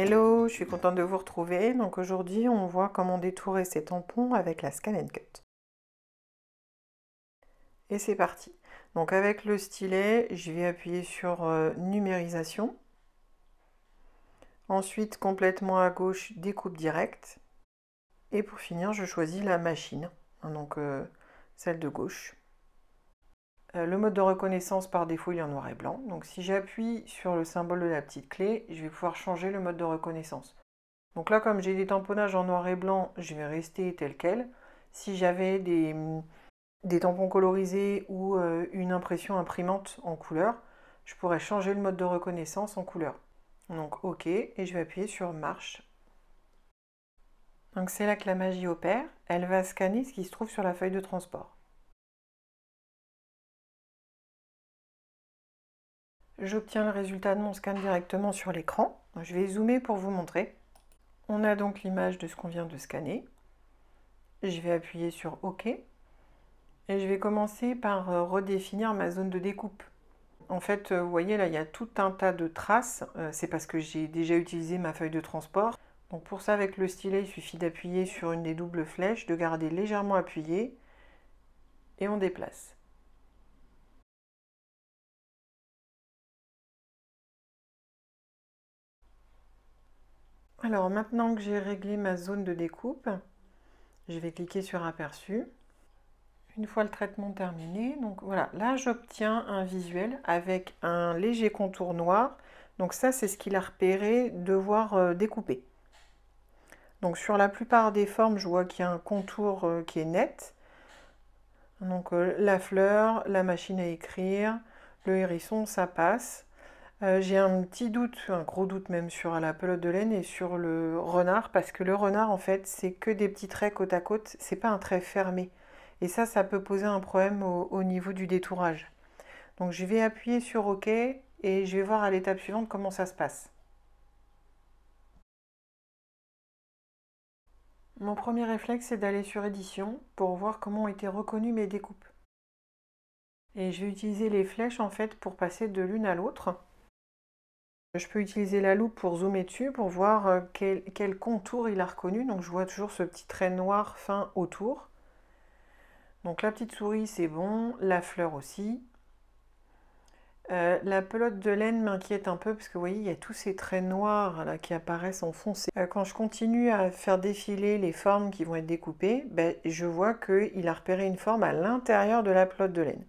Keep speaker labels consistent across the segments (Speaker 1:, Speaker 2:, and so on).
Speaker 1: Hello, je suis contente de vous retrouver. Donc aujourd'hui, on voit comment détourer ces tampons avec la scan cut. Et c'est parti. Donc avec le stylet, je vais appuyer sur euh, numérisation. Ensuite, complètement à gauche, découpe directe. Et pour finir, je choisis la machine, donc euh, celle de gauche. Euh, le mode de reconnaissance, par défaut, il est en noir et blanc. Donc si j'appuie sur le symbole de la petite clé, je vais pouvoir changer le mode de reconnaissance. Donc là, comme j'ai des tamponnages en noir et blanc, je vais rester tel quel. Si j'avais des, mm, tampons colorisés ou euh, une impression imprimante en couleur, je pourrais changer le mode de reconnaissance en couleur. Donc OK, et je vais appuyer sur Marche. Donc c'est là que la magie opère. Elle va scanner ce qui se trouve sur la feuille de transport. J'obtiens le résultat de mon scan directement sur l'écran. Je vais zoomer pour vous montrer. On a donc l'image de ce qu'on vient de scanner. Je vais appuyer sur OK. Et je vais commencer par euh, redéfinir ma zone de découpe. En fait, euh, vous voyez là, il y a tout un tas de traces. Euh, c'est parce que j'ai déjà utilisé ma feuille de transport. Donc pour ça, avec le stylet, il suffit d'appuyer sur une des doubles flèches, de garder légèrement appuyé et on déplace. Alors maintenant que j'ai réglé ma zone de découpe, je vais cliquer sur aperçu. Une fois le traitement terminé, donc voilà, là j'obtiens un visuel avec un léger contour noir. Donc ça c'est ce qu'il a repéré de voir euh, découper. Donc sur la plupart des formes, je vois qu'il y a un contour euh, qui est net. Donc euh, la fleur, la machine à écrire, le hérisson, ça passe. Euh, j'ai un petit doute, un gros doute même sur la pelote de laine et sur le renard, parce que le renard, en fait, c'est que des petits traits côte à côte, c'est pas un trait fermé. Et ça, ça peut poser un problème au, au niveau du détourage. Donc je vais appuyer sur OK et je vais voir à l'étape suivante comment ça se passe. Mon premier réflexe, c'est d'aller sur édition pour voir comment ont été reconnues mes découpes. Et je vais utiliser les flèches en fait pour passer de l'une à l'autre. Je peux utiliser la loupe pour zoomer dessus, pour voir euh, quel, contour il a reconnu. Donc je vois toujours ce petit trait noir fin autour. Donc la petite souris, c'est bon. La fleur aussi. Euh, la pelote de laine m'inquiète un peu parce que vous voyez, il y a tous ces traits noirs là, qui apparaissent en euh, quand je continue à faire défiler les formes qui vont être découpées, ben, je vois qu'il a repéré une forme à l'intérieur de la pelote de laine.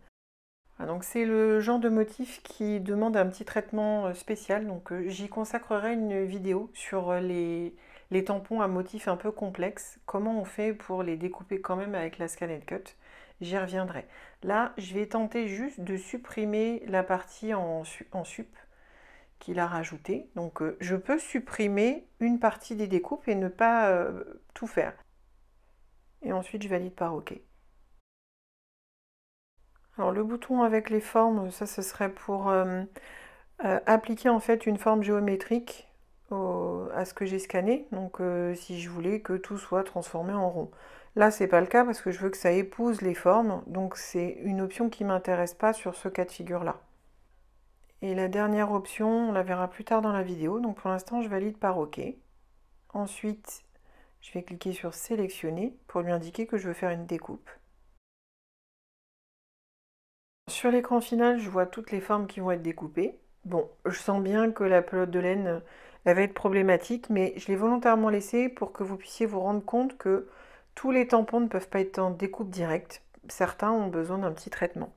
Speaker 1: Ah, donc c'est le genre de motif qui demande un petit traitement euh, spécial. Donc euh, j'y consacrerai une vidéo sur euh, les, tampons à motifs un peu complexes. Comment on fait pour les découper quand même avec la scanette cut J'y reviendrai. Là, je vais tenter juste de supprimer la partie en, en sup qu'il a rajoutée. Donc je peux supprimer une partie des découpes et ne pas tout faire. Et ensuite, je valide par OK le bouton avec les formes, ça ce serait pour euh, euh, appliquer en fait une forme géométrique à ce que j'ai scanné. Donc euh, si je voulais que tout soit transformé en rond. Là c'est pas le cas parce que je veux que ça épouse les formes. Donc c'est une option qui m'intéresse pas sur ce cas de figure là. Et la dernière option, on la verra plus tard dans la vidéo. Donc pour l'instant je valide par OK. Ensuite je vais cliquer sur sélectionner pour lui indiquer que je veux faire une découpe sur l'écran final, je vois toutes les formes qui vont être découpées. Bon, je sens bien que la pelote de laine elle va être problématique, mais je l'ai volontairement laissée pour que vous puissiez vous rendre compte que tous les tampons ne peuvent pas être en découpe directe. Certains ont besoin d'un petit traitement.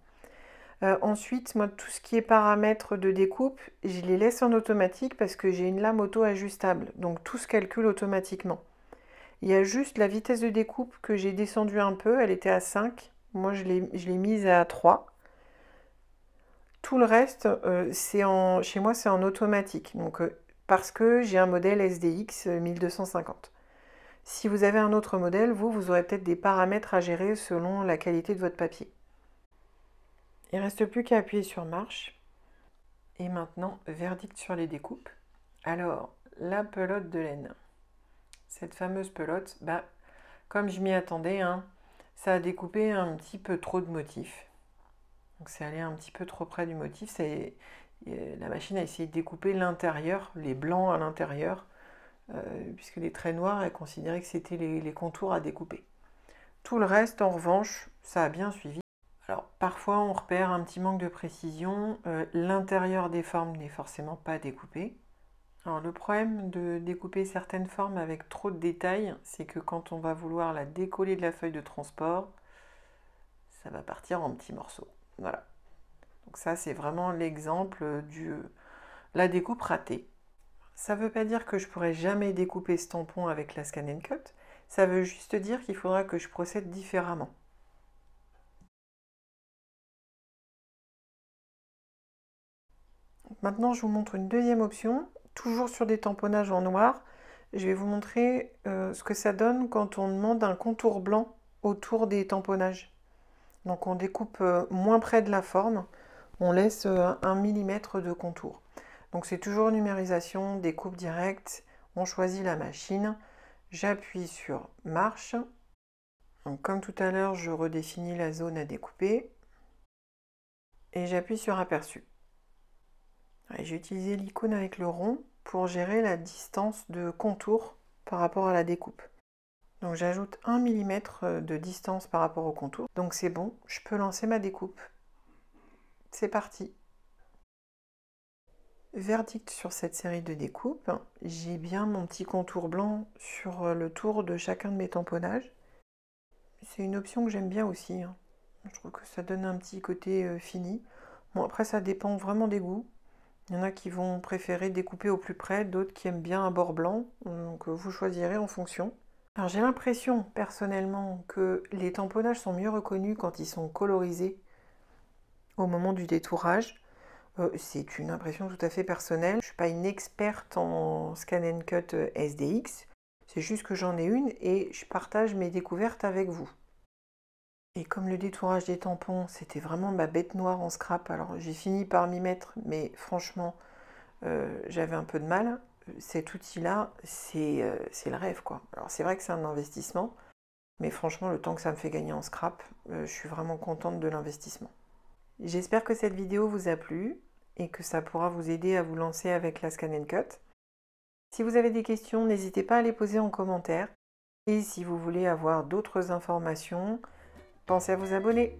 Speaker 1: Euh, ensuite, moi, tout ce qui est paramètres de découpe, je les laisse en automatique parce que j'ai une lame auto-ajustable, donc tout se calcule automatiquement. Il y a juste la vitesse de découpe que j'ai descendue un peu, elle était à 5, moi je l'ai mise à 3 le reste, euh, c'est en, chez moi, c'est en automatique. Donc, euh, parce que j'ai un modèle SDX 1250. Euh, si vous avez un autre modèle, vous, vous aurez peut-être des paramètres à gérer selon la qualité de votre papier. Il reste plus qu'à appuyer sur marche. Et maintenant, verdict sur les découpes. Alors, la pelote de laine. Cette fameuse pelote, bah, comme je m'y attendais, hein, ça a découpé un petit peu trop de motifs. Donc c'est allé un petit peu trop près du motif. C'est euh, la machine a essayé de découper l'intérieur, les blancs à l'intérieur, euh, puisque les traits noirs, elle considérait que c'était les, contours à découper. Tout le reste, en revanche, ça a bien suivi. Alors parfois on repère un petit manque de précision, euh, l'intérieur des formes n'est forcément pas découpé. Alors le problème de découper certaines formes avec trop de détails, c'est que quand on va vouloir la décoller de la feuille de transport, ça va partir en petits morceaux. Voilà. Donc ça, c'est vraiment l'exemple de euh, la découpe ratée. Ça ne veut pas dire que je pourrai jamais découper ce tampon avec la scan cut. Ça veut juste dire qu'il faudra que je procède différemment. Maintenant, je vous montre une deuxième option, toujours sur des tamponnages en noir. Je vais vous montrer euh, ce que ça donne quand on demande un contour blanc autour des tamponnages. Donc on découpe euh, moins près de la forme, on laisse 1 euh, mm de contour. Donc c'est toujours numérisation, découpe directe, on choisit la machine, j'appuie sur marche. comme tout à l'heure, je redéfinis la zone à découper et j'appuie sur aperçu. J'ai utilisé l'icône avec le rond pour gérer la distance de contour par rapport à la découpe. Donc j'ajoute 1 mm euh, de distance par rapport au contour. Donc c'est bon, je peux lancer ma découpe. C'est parti. Verdict sur cette série de découpes, j'ai bien mon petit contour blanc sur euh, le tour de chacun de mes tamponnages. C'est une option que j'aime bien aussi. Hein. Je trouve que ça donne un petit côté euh, fini. Bon après ça dépend vraiment des goûts. Il y en a qui vont préférer découper au plus près, d'autres qui aiment bien un bord blanc. Donc vous choisirez en fonction. Alors j'ai l'impression personnellement que les tamponnages sont mieux reconnus quand ils sont colorisés au moment du détourage. Euh, c'est une impression tout à fait personnelle. Je ne suis pas une experte en scan and cut euh, SDX. C'est juste que j'en ai une et je partage mes découvertes avec vous. Et comme le détourage des tampons, c'était vraiment ma bête noire en scrap, alors j'ai fini par m'y mettre, mais franchement, euh, j'avais un peu de mal cet outil-là, euh, c'est le rêve. quoi. Alors c'est vrai que c'est un investissement, mais franchement, le temps que ça me fait gagner en scrap, euh, je suis vraiment contente de l'investissement. J'espère que cette vidéo vous a plu et que ça pourra vous aider à vous lancer avec la Scan Cut. Si vous avez des questions, n'hésitez pas à les poser en commentaire. Et si vous voulez avoir d'autres informations, pensez à vous abonner.